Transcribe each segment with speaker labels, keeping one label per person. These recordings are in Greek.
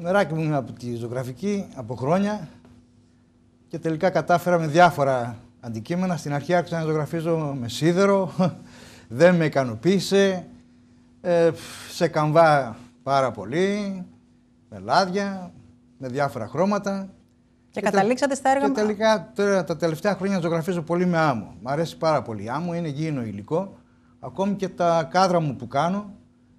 Speaker 1: Μεράκι μου από τη ζωγραφική, από χρόνια και τελικά κατάφερα με διάφορα αντικείμενα. Στην αρχή άρχισα να ζωγραφίζω με σίδερο, δεν με ικανοποίησε, ε, σε καμβά πάρα πολύ, με λάδια, με διάφορα χρώματα.
Speaker 2: Και, καταλήξατε στα έργα μου.
Speaker 1: τελικά τα τελευταία χρόνια ζωγραφίζω πολύ με άμμο. Μ' αρέσει πάρα πολύ. Άμμο είναι γήινο υλικό. Ακόμη και τα κάδρα μου που κάνω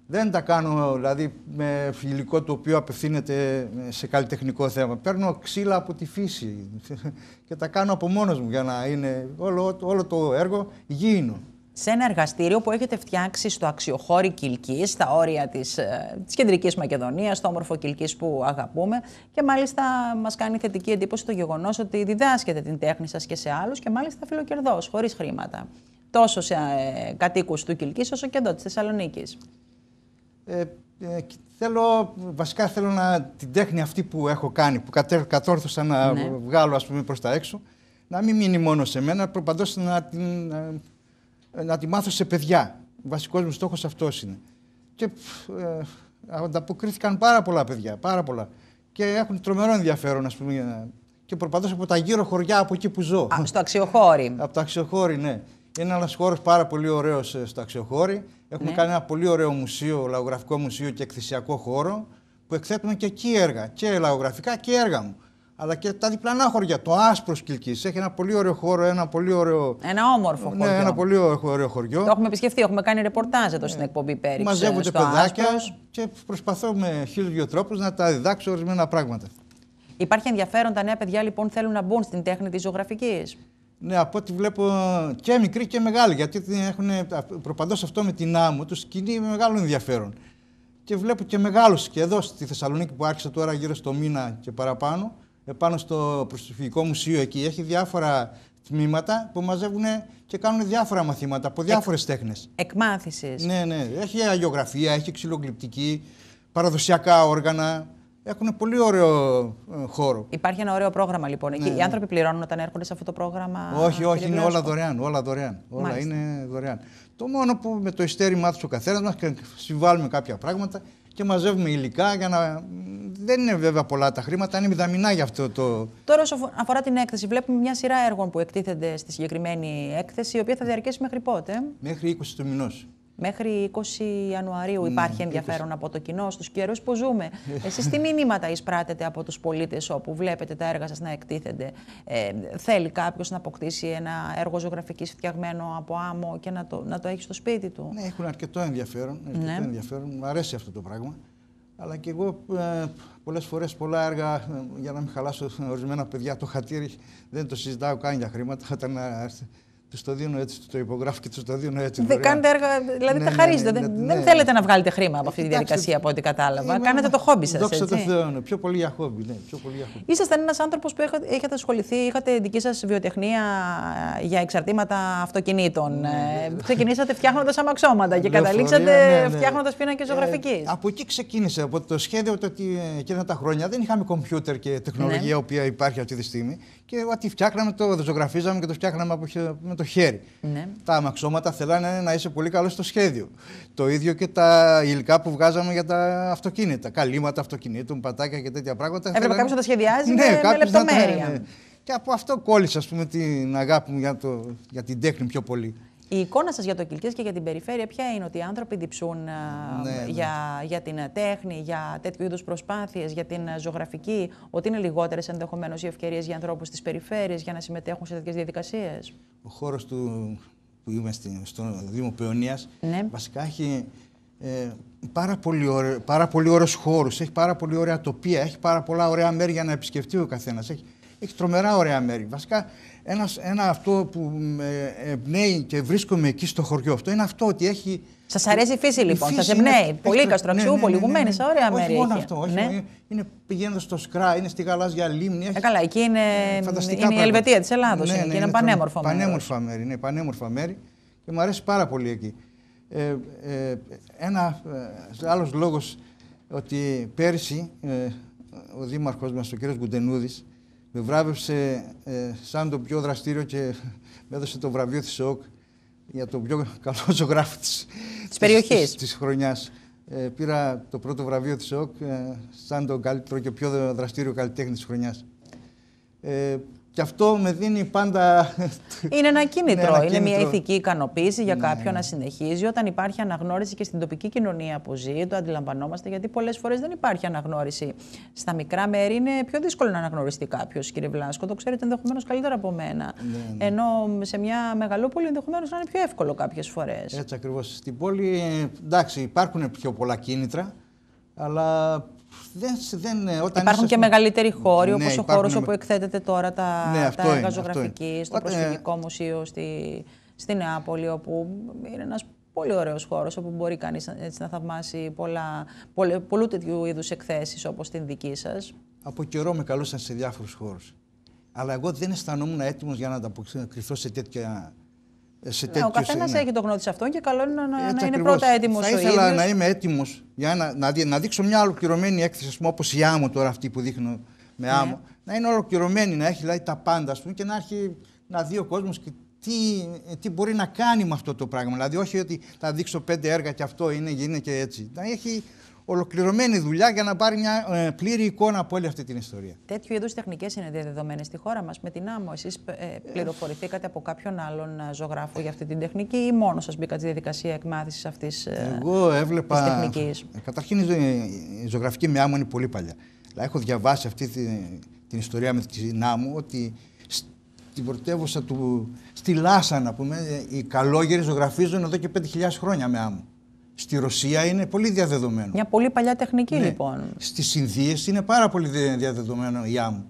Speaker 1: δεν τα κάνω δηλαδή, με φιλικό το οποίο απευθύνεται σε καλλιτεχνικό θέμα. Παίρνω ξύλα από τη φύση και τα κάνω από μόνος μου για να είναι όλο, το έργο υγιεινό. Σε ένα εργαστήριο που
Speaker 2: έχετε φτιάξει στο αξιοχώρι Κιλκής, στα όρια της, ε, της κεντρικής Μακεδονίας, στο όμορφο Κιλκής που αγαπούμε και μάλιστα μας κάνει θετική εντύπωση το γεγονός ότι διδάσκετε την τέχνη σας και σε άλλους και μάλιστα φιλοκερδός, χωρίς χρήματα. Τόσο σε ε, κατοίκους του Κιλκής όσο και εδώ της Θεσσαλονίκης.
Speaker 1: Ε, ε, θέλω, βασικά θέλω να, την τέχνη αυτή που έχω κάνει, που κατόρθωσα να ναι. βγάλω ας προς τα έξω, να μην μείνει μόνο σε μένα, προπαντός να την, να, να τη μάθω σε παιδιά. Ο βασικός μου στόχος αυτός είναι. Και ε, ανταποκρίθηκαν πάρα πολλά παιδιά, πάρα πολλά. Και έχουν τρομερό ενδιαφέρον, ας και προπαντός από τα γύρω χωριά από εκεί που ζω. Α, στο αξιοχώρι. από το αξιοχώρι, ναι. Είναι ένας χώρος πάρα πολύ ωραίος ε, στο Αξιοχώρι. Έχουμε ναι. κάνει ένα πολύ ωραίο μουσείο, λαογραφικό μουσείο και εκθυσιακό χώρο που εκθέτουμε και εκεί έργα, και λαογραφικά και έργα μου. Αλλά και τα διπλανά χωριά. Το άσπρος Κυλκής έχει ένα πολύ ωραίο χώρο, ένα πολύ ωραίο. Ένα όμορφο χώρο. Ναι, ένα πολύ ωραίο χωριό. Το έχουμε επισκεφθεί, έχουμε
Speaker 2: κάνει ρεπορτάζ εδώ στην εκπομπή πέρυσι. Ε, Μαζεύονται παιδάκια
Speaker 1: άσπρος. και προσπαθώ με χίλιους δύο τρόπους να τα διδάξω ορισμένα πράγματα. Υπάρχει ενδιαφέρον τα νέα παιδιά λοιπόν θέλουν να μπουν στην τέχνη της ζωγραφικής. Ναι, από ό,τι βλέπω και μικρή και μεγάλη, γιατί έχουν προπαντός αυτό με την άμμο τους σκηνή με μεγάλο ενδιαφέρον. Και βλέπω και μεγάλους και εδώ στη Θεσσαλονίκη που άρχισε τώρα γύρω στο μήνα και παραπάνω, επάνω στο προσφυγικό μουσείο εκεί, έχει διάφορα τμήματα που μαζεύουν και κάνουν διάφορα μαθήματα από διάφορε Εκ, τέχνες. Εκμάθησης. Ναι, ναι. Έχει αγιογραφία, έχει ξυλογλυπτική, παραδοσιακά όργανα έχουν πολύ ωραίο ε, χώρο. Υπάρχει ένα ωραίο πρόγραμμα λοιπόν. Ναι. οι άνθρωποι
Speaker 2: πληρώνουν όταν έρχονται σε αυτό το πρόγραμμα. Όχι, όχι, είναι όλα δωρεάν.
Speaker 1: Όλα, δωρεάν, όλα είναι δωρεάν. Το μόνο που με το ειστέρι τους ο καθένας μας συμβάλλουμε κάποια πράγματα και μαζεύουμε υλικά για να. Δεν είναι βέβαια πολλά τα χρήματα, είναι μηδαμινά για αυτό το.
Speaker 2: Τώρα, όσο αφορά την έκθεση, βλέπουμε μια σειρά έργων που εκτίθενται στη συγκεκριμένη έκθεση, η οποία θα διαρκέσει μέχρι πότε.
Speaker 1: Μέχρι 20 του μηνός.
Speaker 2: Μέχρι 20 Ιανουαρίου υπάρχει ενδιαφέρον από το κοινό στους καιρούς που ζούμε. Εσείς τι μηνύματα εισπράτετε από τους πολίτες όπου βλέπετε τα έργα σας να εκτίθενται. Ε, θέλει κάποιος να αποκτήσει ένα έργο ζωγραφικής φτιαγμένο από άμμο και να το, να το έχει στο σπίτι του.
Speaker 1: Ναι, έχουν αρκετό ενδιαφέρον. Ναι. Αρκετό ναι. ενδιαφέρον. Μου αρέσει αυτό το πράγμα. Αλλά και εγώ ε, πολλές φορές πολλά έργα, ε, για να μην χαλάσω ορισμένα παιδιά το χατήρι, δεν το συζητάω καν για χρήματα. Όταν του το δίνω έτσι, το υπογράφω και του το δίνω έτσι. Δεν δωρεάν. κάνετε έργα, δηλαδή ναι, τα ναι, χαρίζετε. Ναι, ναι, δεν ναι. θέλετε
Speaker 2: να βγάλετε χρήμα από αυτή τη διαδικασία, από ό,τι κατάλαβα. Είμαι, Κάνετε το χόμπι σας. Δόξα τω Θεώ,
Speaker 1: ναι, πιο πολύ για χόμπι. Ναι, πιο πολύ για χόμπι.
Speaker 2: Ήσασταν ένας άνθρωπος που είχατε ασχοληθεί, είχατε δική σας βιοτεχνία ε, για εξαρτήματα αυτοκινήτων. Ε, ξεκινήσατε φτιάχνοντας
Speaker 1: αμαξώματα και καταλήξατε φτιάχνοντα
Speaker 2: πίνακε ζωγραφικής. Από
Speaker 1: εκεί ξεκίνησε, από το σχέδιο το ότι ε, εκείνα τα χρόνια δεν είχαμε κομπιούτερ και τεχνολογία η οποία υπάρχει αυτή τη στιγμή. Και ότι φτιάχναμε το ζωγραφίζαμε και το φτιάχναμε με το το χέρι. Ναι. Τα αμαξώματα θέλανε να είσαι πολύ καλό στο σχέδιο. Το ίδιο και τα υλικά που βγάζαμε για τα αυτοκίνητα. Καλύματα αυτοκινήτων, πατάκια και τέτοια πράγματα. Έπρεπε θέλανε... κάποιος να τα σχεδιάζει ναι, με, λεπτομέρεια. Ναι. Και από αυτό κόλλησε την αγάπη μου για, το... για την τέχνη πιο πολύ.
Speaker 2: Η εικόνα σας για το Κιλκίδη και για την περιφέρεια, ποια είναι ότι οι άνθρωποι διψούν ε, ναι, ναι. για, για την τέχνη, για τέτοιου είδους προσπάθειες, για την ε, ζωγραφική, ότι είναι λιγότερες ενδεχομένως οι ευκαιρίες για ανθρώπους τη περιφέρεια για να συμμετέχουν σε τέτοιες διαδικασίες.
Speaker 1: Ο χώρος που είμαστε στον Δήμο Παιωνία ναι. βασικά έχει ε, πάρα πολύ, ωραί, πάρα ωραίους χώρους, έχει πάρα πολύ ωραία τοπία, έχει πάρα πολλά ωραία μέρη για να επισκεφτεί ο καθένας. Έχει έχει τρομερά ωραία μέρη. Βασικά, ένας, ένα αυτό που με εμπνέει και βρίσκομαι εκεί στο χωριό αυτό είναι αυτό ότι έχει. Σας αρέσει η φύση λοιπόν, σα εμπνέει. Πολύ καστροξιού, ναι, πολύ ναι, ναι, ναι, ναι, ναι. ωραία όχι μέρη. Όχι μόνο αυτό. Όχι, είναι πηγαίνοντας στο Σκρά, είναι στη γαλάζια λίμνη. Έχει... Ε, καλά, εκεί είναι, ε, η Ελβετία της Ελλάδος. είναι, είναι, πανέμορφο μέρη. Πανέμορφα μέρη, ναι, πανέμορφα μέρη και μου αρέσει πάρα πολύ εκεί. Ε, ε ένα ε, άλλος λόγος ότι πέρσι ε, ο δήμαρχος μας ο κ. Γκουντενούδης, με βράβευσε ε, σαν το πιο δραστήριο και με έδωσε το βραβείο της ΟΚ για το πιο καλό ζωγράφο της, της, περιοχής. χρονιάς. Ε, πήρα το πρώτο βραβείο της Σοκ, ε, σαν το καλύτερο και πιο δραστήριο καλλιτέχνη της χρονιάς. Και αυτό με δίνει πάντα. Είναι ένα κίνητρο. Ναι, είναι, μια ηθική
Speaker 2: ικανοποίηση για ναι. κάποιον να συνεχίζει. Όταν υπάρχει αναγνώριση και στην τοπική κοινωνία που ζει, το αντιλαμβανόμαστε, γιατί πολλές φορές δεν υπάρχει αναγνώριση. Στα μικρά μέρη είναι πιο δύσκολο να αναγνωριστεί κάποιος, κύριε Βλάσκο. Το ξέρετε ενδεχομένως καλύτερα από μένα. Ναι, ναι. Ενώ σε μια μεγαλόπολη ενδεχομένως να είναι πιο εύκολο κάποιες φορές. Έτσι
Speaker 1: ακριβώς. Στην πόλη, εντάξει, υπάρχουν πιο πολλά κίνητρα, αλλά ε, υπάρχουν και μεγαλύτεροι χώροι, ναι, όπως ο χώρο όπου
Speaker 2: εκθέτεται τώρα τα, ναι, τα στο ε, Προσφυγικό Μουσείο στη, στη Νεάπολη, όπου είναι ένας πολύ ωραίος χώρος όπου μπορεί κανείς να θαυμάσει πολλά, πολλού, πολλού τέτοιου είδους εκθέσεις όπως
Speaker 1: την δική σας. Από καιρό με καλούσαν σε διάφορους χώρους. Αλλά εγώ δεν αισθανόμουν έτοιμος για να ανταποκριθώ σε τέτοια σε ε, Ο καθένα έχει
Speaker 2: το γνώτη αυτό και καλό είναι να, είναι πρώτα έτοιμος. Θα ήθελα ίδιος. να είμαι
Speaker 1: έτοιμος για να, να, να, δείξω μια ολοκληρωμένη έκθεση, όπως η άμμο τώρα αυτή που δείχνω με ναι. άμμο. Να είναι ολοκληρωμένη, να έχει δηλαδή, τα πάντα και να, έχει, να δει ο κόσμος τι, τι μπορεί να κάνει με αυτό το πράγμα. Δηλαδή, όχι ότι θα δείξω πέντε έργα και αυτό είναι, γίνεται και έτσι. Να έχει ολοκληρωμένη δουλειά για να πάρει μια ε, πλήρη εικόνα από όλη αυτή την ιστορία.
Speaker 2: Τέτοιου είδους τεχνικές είναι διαδεδομένες στη χώρα μας. Με την άμμο, εσείς ε, ε, πληροφορηθήκατε από κάποιον άλλον ε, ζωγράφο για αυτή την τεχνική ή μόνος σας μπήκατε στη διαδικασία εκμάθησης αυτής ε, Εγώ
Speaker 1: έβλεπα. Ε, καταρχήν η, ζωγραφική με άμμο είναι πολύ παλιά. Αλλά έχω διαβάσει αυτή την ιστορία με την άμμο ότι στην πρωτεύουσα του, στη Λάσα, να πούμε, οι καλόγεροι ζωγραφίζουν εδώ και 5.000 χρόνια με άμμο. Στη Ρωσία είναι πολύ διαδεδομένο. Μια πολύ παλιά τεχνική ναι. λοιπόν. Στις Ινδίες είναι πάρα πολύ διαδεδομένο η μου.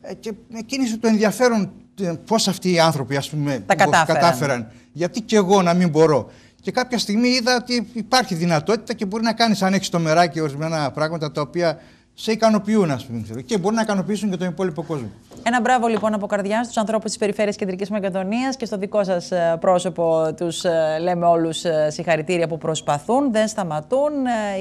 Speaker 1: Ε, και με κίνησε το ενδιαφέρον ε, πώς αυτοί οι άνθρωποι ας πούμε Τα κατάφεραν. κατάφεραν. Γιατί και εγώ να μην μπορώ. Και κάποια στιγμή είδα ότι υπάρχει δυνατότητα και μπορεί να κάνεις αν έχεις το μεράκι ορισμένα πράγματα τα οποία σε ικανοποιούν ας πούμε. Και μπορεί να ικανοποιήσουν και τον υπόλοιπο κόσμο.
Speaker 2: Ένα μπράβο λοιπόν από καρδιά στους ανθρώπους της Περιφέρειας Κεντρικής Μακεδονίας και στο δικό σας ε, πρόσωπο τους ε, λέμε όλους ε, συγχαρητήρια που προσπαθούν, δεν σταματούν.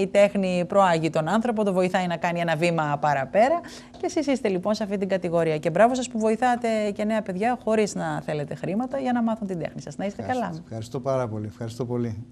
Speaker 2: Η τέχνη προάγει τον άνθρωπο, το βοηθάει να κάνει ένα βήμα παραπέρα και εσείς είστε λοιπόν σε αυτή την κατηγορία. Και μπράβο σας που βοηθάτε και νέα παιδιά χωρίς να θέλετε χρήματα για να μάθουν την τέχνη σας. Να είστε ευχαριστώ, καλά.
Speaker 1: Ευχαριστώ πάρα πολύ. Ευχαριστώ πολύ.